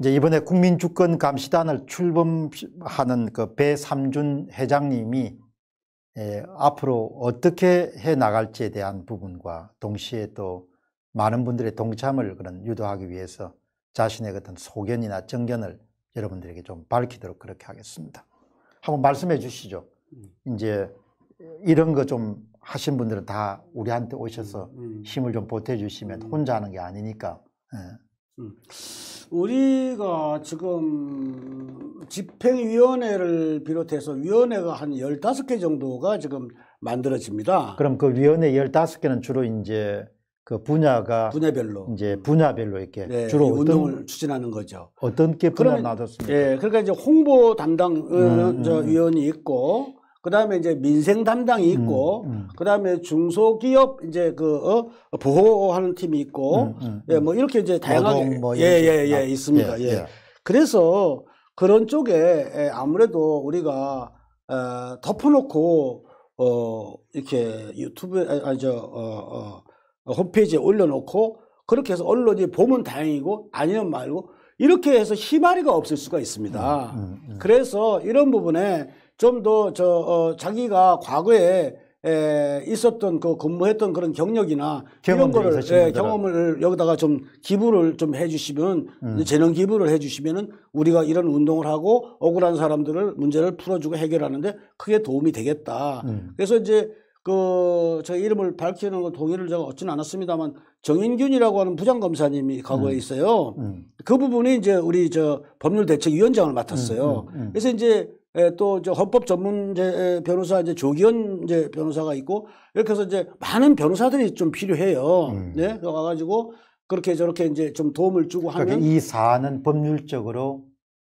이제 이번에 국민주권 감시단을 출범하는 그 배삼준 회장님이 예, 앞으로 어떻게 해 나갈지에 대한 부분과 동시에 또 많은 분들의 동참을 그런 유도하기 위해서 자신의 어떤 소견이나 정견을 여러분들에게 좀 밝히도록 그렇게 하겠습니다. 한번 말씀해 주시죠. 음. 이제 이런 거 좀 하신 분들은 다 우리한테 오셔서 음, 음. 힘을 좀 보태주시면 혼자 하는 게 아니니까. 예. 음. 우리가 지금 집행위원회를 비롯해서 위원회가 한1 5개 정도가 지금 만들어집니다. 그럼 그 위원회 1 5 개는 주로 이제 그 분야가 분야별로 이제 분야별로 이렇게 네, 주로 운동을 추진하는 거죠. 어떤 게 분야 놔뒀습니까? 예, 그러니까 이제 홍보 담당 어, 음, 음, 음. 위원이 있고 그다음에 이제 민생 담당이 음, 있고 음, 음. 그다음에 중소기업 이제 그 어, 보호하는 팀이 있고 음, 음 예, 음. 뭐 이렇게 이제 다양하게 뭐 예예예 예, 예, 예 아, 있습니다. 예, 예, 예. 그래서 그런 쪽에 아무래도 우리가 어, 덮어놓고 어 이렇게 유튜브 아저 아, 어, 어, 홈페이지에 올려놓고 그렇게 해서 언론이 보면 다행이고 아니면 말고 이렇게 해서 희마리가 없을 수가 있습니다. 그래서 이런 부분에 좀 더저 어, 자기가 과거에 에, 있었던 그 근무했던 그런 경력이나 이런 거를 예, 경험을 여기다가 좀 기부를 좀 해주시면 음. 재능 기부를 해주시면은 우리가 이런 운동을 하고 억울한 사람들을 문제를 풀어주고 해결하는데 크게 도움이 되겠다. 음. 그래서 이제 그저 이름을 밝히는 거 동의를 제가 얻지는 않았습니다만 정인균이라고 하는 부장 검사님이 과거에 음. 있어요. 음. 그 부분이 이제 우리 저 법률대책위원장을 맡았어요. 음, 음, 그래서 이제 예, 또저 헌법 전문 제 변호사 이제 조기현 이제 변호사가 있고 이렇게 해서 이제 많은 변호사들이 좀 필요해요. 음. 네, 와가지고 그렇게 저렇게 이제 좀 도움을 주고 그러니까 하면 이 사안은 법률적으로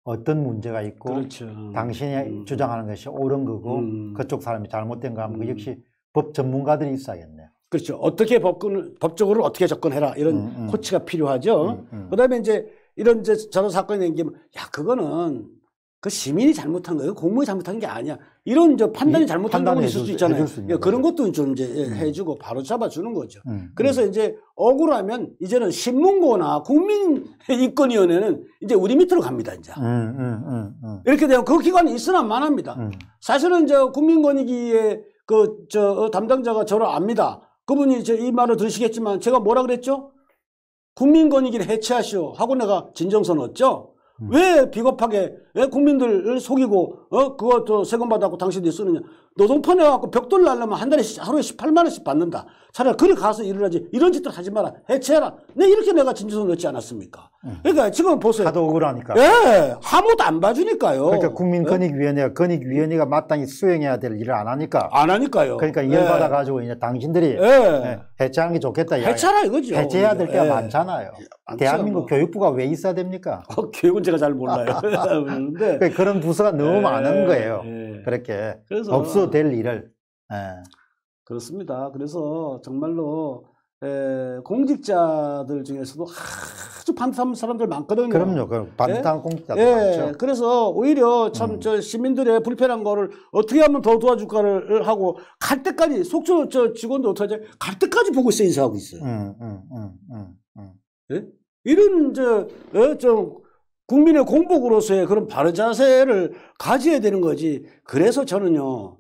어떤 문제가 있고 그렇죠. 당신이 음. 주장하는 것이 옳은 거고 음. 그쪽 사람이 잘못된 거 하면 그 음. 역시 법 전문가들이 있어야겠네요. 그렇죠. 어떻게 법근을 법적으로 어떻게 접근해라 이런 음, 음. 코치가 필요하죠. 그다음에 이제 이런 이제 저런 사건이 생기면 야 그거는 그 시민이 잘못한 거예요. 공무원이 잘못한 게 아니야. 이런 저 판단이 잘못한 부분이 있을 수 있잖아요. 수그 예, 그런 것도 좀 이제 음. 해주고 바로 잡아주는 거죠. 음. 그래서 음. 이제 억울하면 이제는 신문고나 국민인권위원회는 이제 우리 밑으로 갑니다. 이제 음, 음, 이렇게 되면 그 기관이 있으나 만합니다. 사실은 저 국민권익위의 그 저 담당자가 저를 압니다. 그분이 저이 말을 들으시겠지만 제가 뭐라 그랬죠? 국민권익위를 해체하시오 하고 내가 진정서 넣었죠. 왜 비겁하게 왜 국민들을 속이고 어그것도 세금 받아고 당신들이 쓰느냐 노동판에 와갖고 벽돌 날려면 한 달에 하루에 18만원씩 받는다. 차라리 거기 가서 일을 하지. 이런 짓들 하지 마라. 해체해라. 네, 이렇게 내가 진주선 넣지 않았습니까? 예. 그러니까 지금 보세요. 다도 억울하니까. 예. 아무도 안 봐주니까요. 그러니까 국민권익위원회가 예? 건익위원회가 마땅히 수행해야 될 일을 안 하니까. 안 하니까요. 그러니까 예. 열받아가지고 이제 당신들이 예. 예. 해체하는 게 좋겠다. 해체라 이거죠. 해체해야 될게가 예. 많잖아요. 대한민국 뭐. 교육부가 왜 있어야 됩니까? 어, 교육은 제가 잘 몰라요. 그런데 그러니까 그런 부서가 너무 많은 거예요. 그렇게. 그래서. 없어 해도 될 일을. 예. 그렇습니다. 그래서 정말로 에, 공직자들 중에서도 아주 반탐 사람들 많거든요. 그럼요. 그럼 반탐 예? 공직자들 예? 많죠. 그래서 오히려 참저 음. 시민들의 불편한 거를 어떻게 하면 더 도와줄까를 하고 갈 때까지 속초 저 직원도 어떻게 하지? 갈 때까지 보고 있어 인사하고 있어요. 음, 음, 음, 음, 음. 예? 이런 저좀 어, 국민의 공복으로서의 그런 바른 자세를 가져야 되는 거지. 그래서 저는요,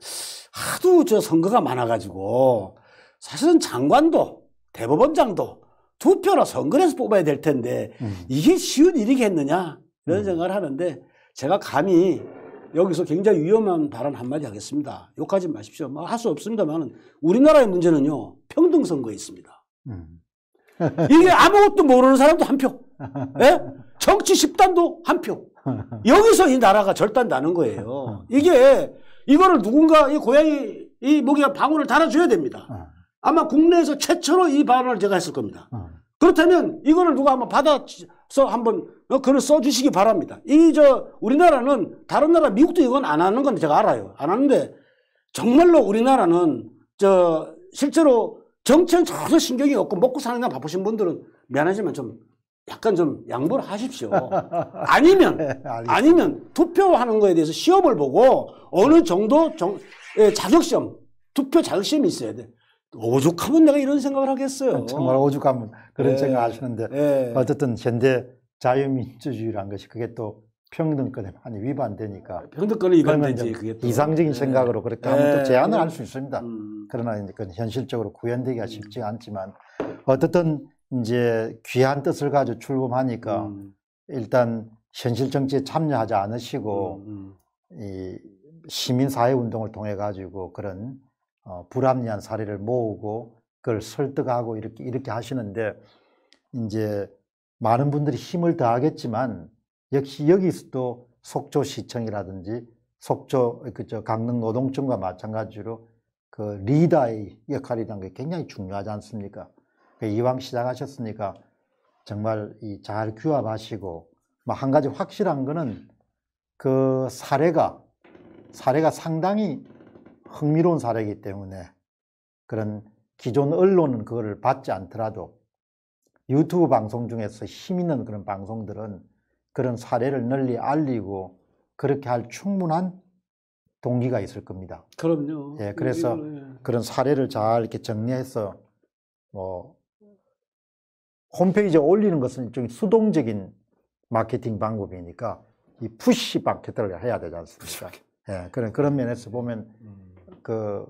하도 저 선거가 많아가지고, 사실은 장관도, 대법원장도 투표로 선거에서 뽑아야 될 텐데, 음. 이게 쉬운 일이겠느냐? 이런 음. 생각을 하는데, 제가 감히 여기서 굉장히 위험한 발언 한마디 하겠습니다. 욕하지 마십시오. 뭐 할 수 없습니다만, 우리나라의 문제는요, 평등선거에 있습니다. 음. 이게 아무것도 모르는 사람도 한 표. 예? 정치 1단도한 표. 여기서 이 나라가 절단 나는 거예요. 이게 이거를 누군가 이 고양이 이 목에 방울을 달아줘야 됩니다. 어. 아마 국내에서 최초로 이 발언을 제가 했을 겁니다. 어. 그렇다면 이거를 누가 한번 받아서 한번 어, 글을 써주시기 바랍니다. 이 저 우리나라는 다른 나라 미국도 이건 안 하는 건 제가 알아요. 안 하는데 정말로 우리나라는 저 실제로 정치는 전혀 신경이 없고 먹고 사는 날 바쁘신 분들은 미안하지만 좀 약간 좀 양보를 하십시오. 아니면 네, 아니면 투표하는 거에 대해서 시험을 보고 어느 정도 정, 예, 자격시험 투표 자격시험이 있어야 돼. 오죽하면 내가 이런 생각을 하겠어요. 정말 오죽하면 그런 네. 생각 하시는데 네. 어쨌든 현대 자유민주주의란 것이 그게 또 평등권에 많이 위반되니까 평등권에 위반되지 그게 또. 이상적인 예. 생각으로 그렇게 하면 또 제한을 할 수 있습니다. 음. 그러나 이제 현실적으로 구현되기가 쉽지 않지만 어쨌든 이제 귀한 뜻을 가지고 출범하니까 음. 일단 현실 정치에 참여하지 않으시고 음, 음. 이 시민 사회 운동을 통해 가지고 그런 어, 불합리한 사례를 모으고 그걸 설득하고 이렇게 이렇게 하시는데 이제 많은 분들이 힘을 더하겠지만 역시 여기서도 속초 시청이라든지 속초 그저 강릉 노동청과 마찬가지로 그 리더의 역할이라는 게 굉장히 중요하지 않습니까? 그 이왕 시작하셨으니까 정말 잘 규합하시고 뭐한 가지 확실한 거는 그 사례가 사례가 상당히 흥미로운 사례이기 때문에 그런 기존 언론은 그거를 받지 않더라도 유튜브 방송 중에서 힘 있는 그런 방송들은 그런 사례를 널리 알리고 그렇게 할 충분한 동기가 있을 겁니다. 그럼요. 예, 그래서 예. 그런 사례를 잘 이렇게 정리해서 뭐 홈페이지에 올리는 것은 좀 수동적인 마케팅 방법이니까 이 푸시 마케터를 해야 되지 않습니까? 예, 그런 그런 면에서 보면 음. 그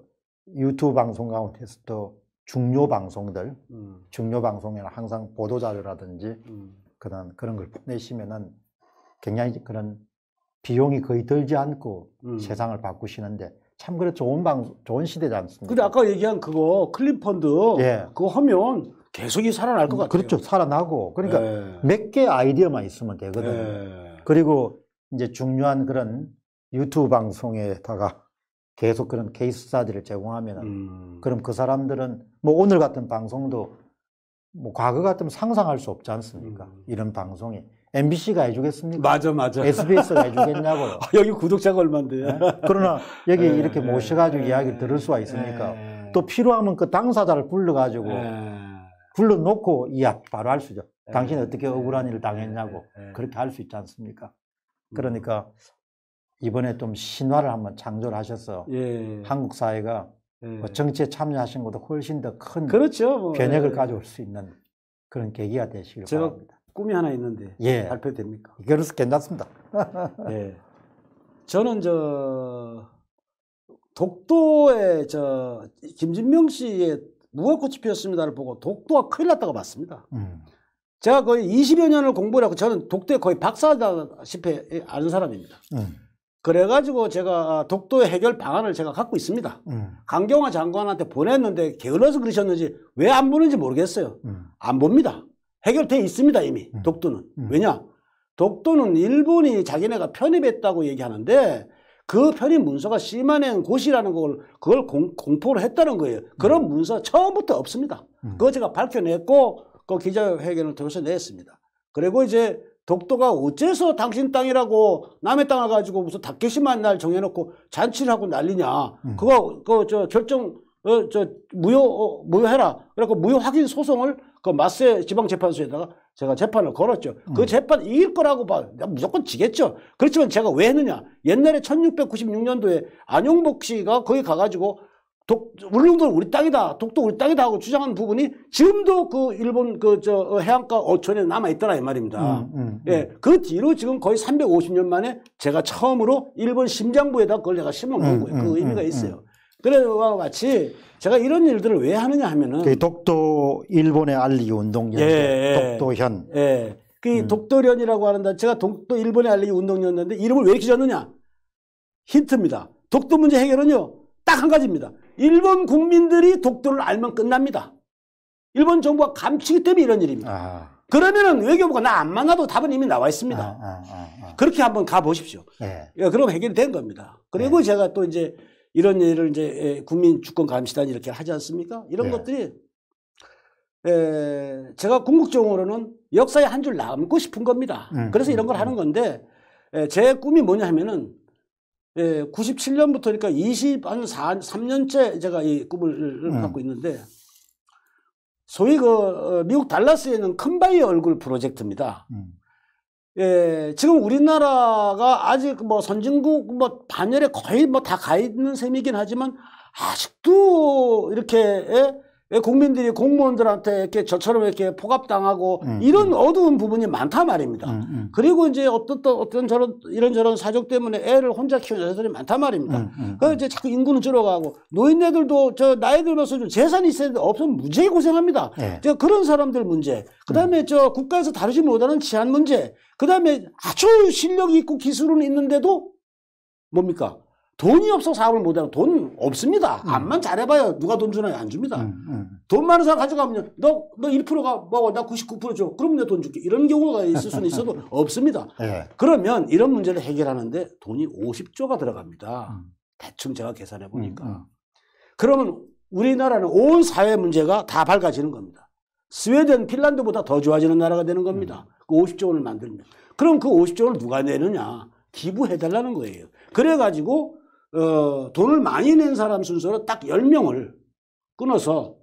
유튜브 방송 가운데서도 중요 방송들, 음. 중요 방송에는 항상 보도 자료라든지 음. 그런 그런 걸 보내시면은 굉장히 그런 비용이 거의 들지 않고 음. 세상을 바꾸시는데 참 그래 좋은 방 좋은 시대지 않습니까? 근데 아까 얘기한 그거 클립펀드 예. 그거 하면 계속 이 살아날 것 음, 같아요. 그렇죠. 살아나고. 그러니까 네. 몇개 아이디어만 있으면 되거든 네. 그리고 이제 중요한 그런 유튜브 방송에다가 계속 그런 케이스 사들을 제공하면 음. 그럼 그 사람들은 뭐 오늘 같은 방송도 뭐 과거 같으면 상상할 수 없지 않습니까? 음. 이런 방송이. MBC가 해주겠습니까? 맞아, 맞아. SBS가 해주겠냐고요. 아, 여기 구독자가 얼만데. 네? 그러나 여기 네, 이렇게 네. 모셔가지고 이야기를 들을 수가 네. 있습니까? 또 필요하면 그 당사자를 불러가지고 불러놓고 이야 바로 할 수죠. 예. 당신 이 어떻게 예. 억울한 일을 당했냐고 예. 그렇게 할 수 있지 않습니까? 음. 그러니까 이번에 좀 신화를 한번 창조를 하셔서 예. 한국 사회가 예. 뭐 정치에 참여하신 것도 훨씬 더큰 그렇죠. 뭐. 변혁을 예. 가져올 수 있는 그런 계기가 되시길 제가 바랍니다. 꿈이 하나 있는데 예. 발표됩니까? 그래서 괜찮습니다. 예. 저는 저 독도의 저 김진명 씨의 무엇꽃이 피었습니다를 보고 독도가 큰일 났다고 봤습니다. 음. 제가 거의 20여 년을 공부를 하고 저는 독도에 거의 박사다시피 아는 사람입니다. 음. 그래가지고 제가 아, 독도의 해결 방안을 제가 갖고 있습니다. 음. 강경화 장관한테 보냈는데 게을러서 그러셨는지 왜 안 보는지 모르겠어요. 음. 안 봅니다. 해결돼 있습니다 이미 음. 독도는. 음. 왜냐? 독도는 일본이 자기네가 편입했다고 얘기하는데 그편의 문서가 심한 곳이라는 걸 그걸 공, 공포를 했다는 거예요. 그런 음. 문서 처음부터 없습니다. 음. 그거 제가 밝혀냈고 그 기자회견을 통해서 냈습니다. 그리고 이제 독도가 어째서 당신 땅이라고 남의 땅을 가지고 무슨 다개심한날 정해놓고 잔치를 하고 난리냐. 음. 그거, 그, 저, 결정, 어, 저, 무효, 어, 무효해라. 그래갖고 무효 확인 소송을 그 마세 지방재판소에다가 제가 재판을 걸었죠. 그 음. 그 재판 이길 거라고 봐. 무조건 지겠죠. 그렇지만 제가 왜 했느냐. 옛날에 1696년도에 안용복 씨가 거기 가가지고 독, 울릉도 우리 땅이다. 독도 우리 땅이다 하고 주장한 부분이 지금도 그 일본 그저 어, 해안가 어촌에 남아있더라 이 말입니다. 음, 음, 음. 예. 그 뒤로 지금 거의 350년 만에 제가 처음으로 일본 심장부에다 걸 내가 심은 거고요. 음, 그 음, 의미가 있어요. 그런 것과 같이 제가 이런 일들을 왜 하느냐 하면은 그 독도 일본의 알리기 운동연 예, 예, 독도현 예. 그 음. 독도련이라고 하는데 제가 독도 일본의 알리기 운동연인데 이름을 왜 이렇게 지었느냐 힌트입니다. 독도 문제 해결은요 딱 한 가지입니다. 일본 국민들이 독도를 알면 끝납니다. 일본 정부가 감추기 때문에 이런 일입니다. 아. 그러면은 외교부가 나 안 만나도 답은 이미 나와 있습니다. 아, 아, 아, 아. 그렇게 한번 가보십시오. 예. 그러니까 그럼 해결된 이 겁니다. 그리고 예. 제가 또 이제 이런 일을 이제 예, 국민 주권 감시단 이렇게 하지 않습니까? 이런 네. 것들이 에, 예, 제가 궁극적으로는 역사에 한 줄 남고 싶은 겁니다. 음, 그래서 이런 음, 걸 음, 하는 건데 에, 예, 제 꿈이 뭐냐 하면은 에, 97년부터 그러니까 20 한 3년째 제가 이 꿈을 음. 갖고 있는데 소위 그 어, 미국 달라스에 있는 큰바위 얼굴 프로젝트입니다. 음. 예, 지금 우리나라가 아직 뭐 선진국 뭐 반열에 거의 뭐 다 가 있는 셈이긴 하지만 아직도 이렇게 예? 국민들이 공무원들한테 이렇게 저처럼 이렇게 포갑당하고 음, 이런 음. 어두운 부분이 많다 말입니다. 음, 음. 그리고 이제 어떤 어떤 저런 이런저런 사족 때문에 애를 혼자 키우는 여자들이 많단 말입니다. 음, 음. 그래서 이제 자꾸 인구는 줄어가고 노인네들도 저 나이 들면서 좀 재산이 있어야 되는데 없으면 무지하게 고생합니다. 네. 그런 사람들 문제. 그다음에 저 국가에서 다루지 못하는 치안 문제. 그다음에 아주 실력이 있고 기술은 있는데도 뭡니까? 돈이 없어 사업을 못하는 돈 없습니다. 암만 음. 잘해봐요. 누가 돈 주나요? 안 줍니다. 음, 음. 돈 많은 사람 가져가면 너, 너 1%가 먹어. 나99% 줘. 그럼 내 돈 줄게. 이런 경우가 있을 수는 있어도 예. 없습니다. 네. 그러면 이런 문제를 해결하는데 돈이 50조가 들어갑니다. 음. 대충 제가 계산해 보니까. 음, 그러면 우리나라는 온 사회 문제가 다 밝아지는 겁니다. 스웨덴, 핀란드보다 더 좋아지는 나라가 되는 겁니다. 그 50조 원을 만들면. 그럼 그 50조 원을 누가 내느냐. 기부해달라는 거예요. 그래가지고 어, 돈을 많이 낸 사람 순서로 딱 10명을 끊어서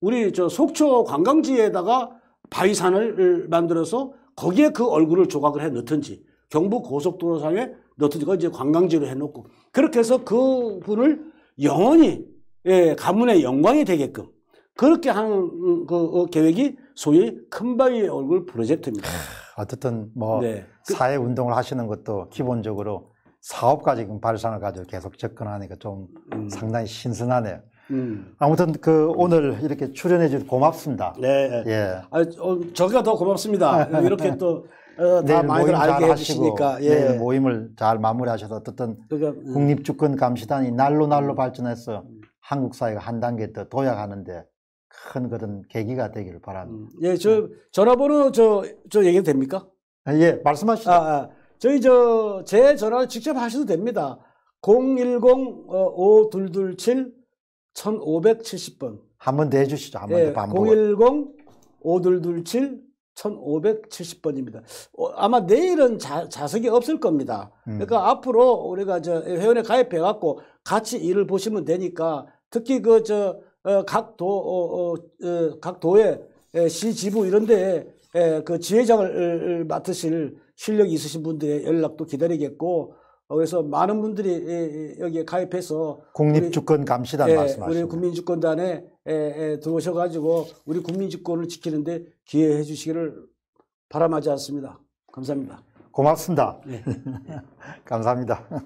우리 저 속초 관광지에다가 바위산을 만들어서 거기에 그 얼굴을 조각을 해 넣든지 경북 고속도로상에 넣든지 이제 관광지로 해놓고 그렇게 해서 그 분을 영원히 예, 가문의 영광이 되게끔 그렇게 하는 그 어, 계획이 소위 큰바위의 얼굴 프로젝트입니다. 어쨌든 뭐 네. 그 사회 운동을 하시는 것도 기본적으로 사업까 지금 발상을 가지고 계속 접근하니까 좀 음. 상당히 신선하네요. 음. 아무튼 그 오늘 이렇게 출연해 주셔서 고맙습니다. 네. 예. 아, 어, 저희가 더 고맙습니다. 이렇게 또 어, 다 많이들 알게 하시니까 예. 내일 모임을 잘 마무리하셔서 어떤 그러니까, 음. 국립주권 감시단이 날로 날로 음. 발전해서 음. 한국 사회가 한 단계 더 도약하는데 큰 그런 계기가 되기를 바랍니다. 음. 예, 저 전화번호 저저 얘기 됩니까? 아, 예, 말씀하시죠. 아, 아. 저희 저 제 전화를 직접 하셔도 됩니다. 010-5227-1570번. 어, 한번 더 해주시죠. 한 번 더 반복. 010-5227 1570번입니다. 어, 아마 내일은 자, 자석이 없을 겁니다. 음. 그러니까 앞으로 우리가 저 회원에 가입해 갖고 같이 일을 보시면 되니까 특히 그저 어, 각도 어, 어, 어, 각 도의 예, 시 지부 이런 데에 예, 그 지회장을 맡으실 실력 있으신 분들의 연락도 기다리겠고 어, 그래서 많은 분들이 예, 예, 여기에 가입해서 국립주권감시단 말씀하시죠. 우리 예, 국민주권단에 들어오셔가지고 우리 국민주권을 지키는데 기여해 주시기를 바라마지 않습니다. 감사합니다. 고맙습니다. 네. 감사합니다.